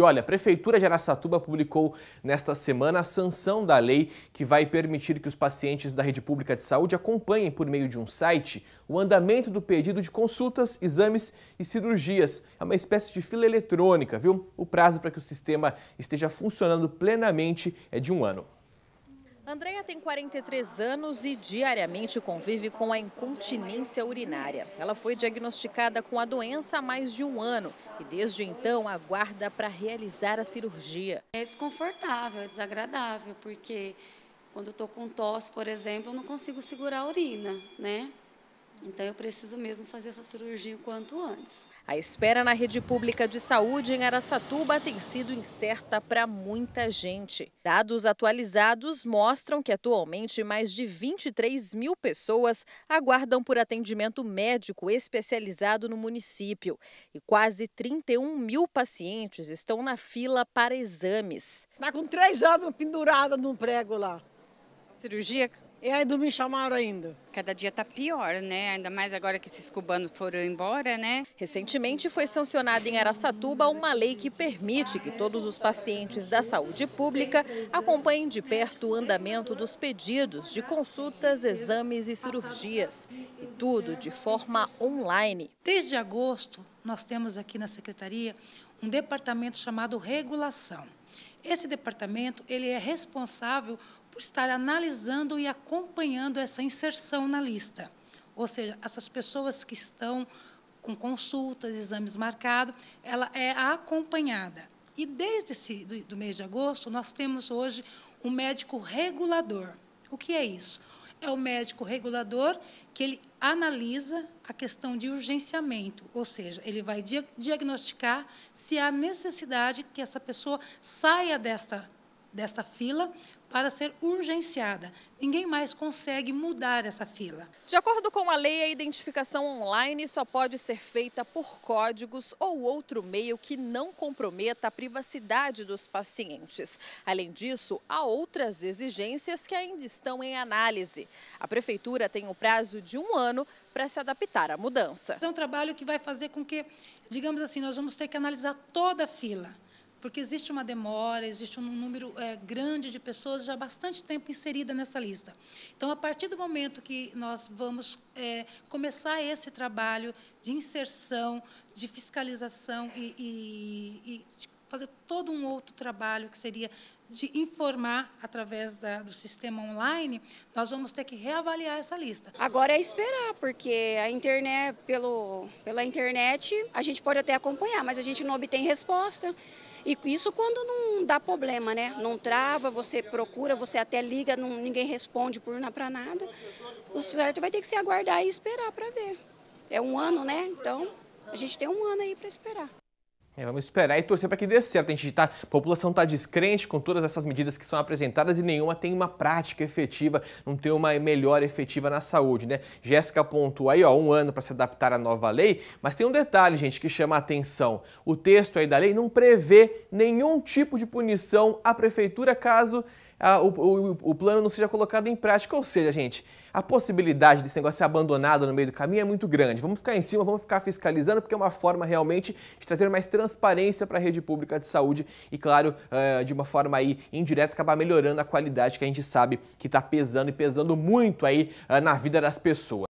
E olha, a Prefeitura de Araçatuba publicou nesta semana a sanção da lei que vai permitir que os pacientes da rede pública de saúde acompanhem por meio de um site o andamento do pedido de consultas, exames e cirurgias. É uma espécie de fila eletrônica, viu? O prazo para que o sistema esteja funcionando plenamente é de um ano. Andréia tem 43 anos e diariamente convive com a incontinência urinária. Ela foi diagnosticada com a doença há mais de um ano e desde então aguarda para realizar a cirurgia. É desconfortável, é desagradável, porque quando eu estou com tosse, por exemplo, eu não consigo segurar a urina, né? Então eu preciso mesmo fazer essa cirurgia o quanto antes. A espera na rede pública de saúde em Araçatuba tem sido incerta para muita gente. Dados atualizados mostram que atualmente mais de 23 mil pessoas aguardam por atendimento médico especializado no município e quase 31 mil pacientes estão na fila para exames. Está com três anos pendurada num prego lá. Cirurgia? E ainda me chamaram ainda. Cada dia tá pior, né? Ainda mais agora que esses cubanos foram embora, né? Recentemente foi sancionada em Araçatuba uma lei que permite que todos os pacientes da saúde pública acompanhem de perto o andamento dos pedidos de consultas, exames e cirurgias. E tudo de forma online. Desde agosto, nós temos aqui na secretaria um departamento chamado Regulação. Esse departamento ele é responsável por estar analisando e acompanhando essa inserção na lista. Ou seja, essas pessoas que estão com consultas, exames marcados, ela é acompanhada. E desde esse, do, do mês de agosto, nós temos hoje um médico regulador. O que é isso? É o médico regulador que ele analisa a questão de urgenciamento, ou seja, ele vai dia diagnosticar se há necessidade que essa pessoa saia desta desta fila para ser urgenciada. Ninguém mais consegue mudar essa fila. De acordo com a lei, a identificação online só pode ser feita por códigos ou outro meio que não comprometa a privacidade dos pacientes. Além disso, há outras exigências que ainda estão em análise. A prefeitura tem o um prazo de um ano para se adaptar à mudança. Então, é um trabalho que vai fazer com que, digamos assim, nós vamos ter que analisar toda a fila porque existe uma demora, existe um número é, grande de pessoas já há bastante tempo inserida nessa lista. Então, a partir do momento que nós vamos é, começar esse trabalho de inserção, de fiscalização e, e, e fazer todo um outro trabalho que seria de informar através da, do sistema online, nós vamos ter que reavaliar essa lista. Agora é esperar, porque a internet, pelo, pela internet, a gente pode até acompanhar, mas a gente não obtém resposta. E isso quando não dá problema, né? Não trava, você procura, você até liga, não, ninguém responde por nada para nada. O certo vai ter que se aguardar e esperar para ver. É um ano, né? Então a gente tem um ano aí para esperar. É, vamos esperar e torcer para que dê certo. A, gente tá, a população está descrente com todas essas medidas que são apresentadas e nenhuma tem uma prática efetiva, não tem uma melhora efetiva na saúde, né? Jéssica apontou aí, ó, um ano para se adaptar à nova lei, mas tem um detalhe, gente, que chama a atenção. O texto aí da lei não prevê nenhum tipo de punição à prefeitura caso o, o, o plano não seja colocado em prática. Ou seja, gente, a possibilidade desse negócio ser abandonado no meio do caminho é muito grande. Vamos ficar em cima, vamos ficar fiscalizando, porque é uma forma realmente de trazer mais transparência para a rede pública de saúde e, claro, eh, de uma forma aí indireta, acabar melhorando a qualidade que a gente sabe que está pesando e pesando muito aí eh, na vida das pessoas.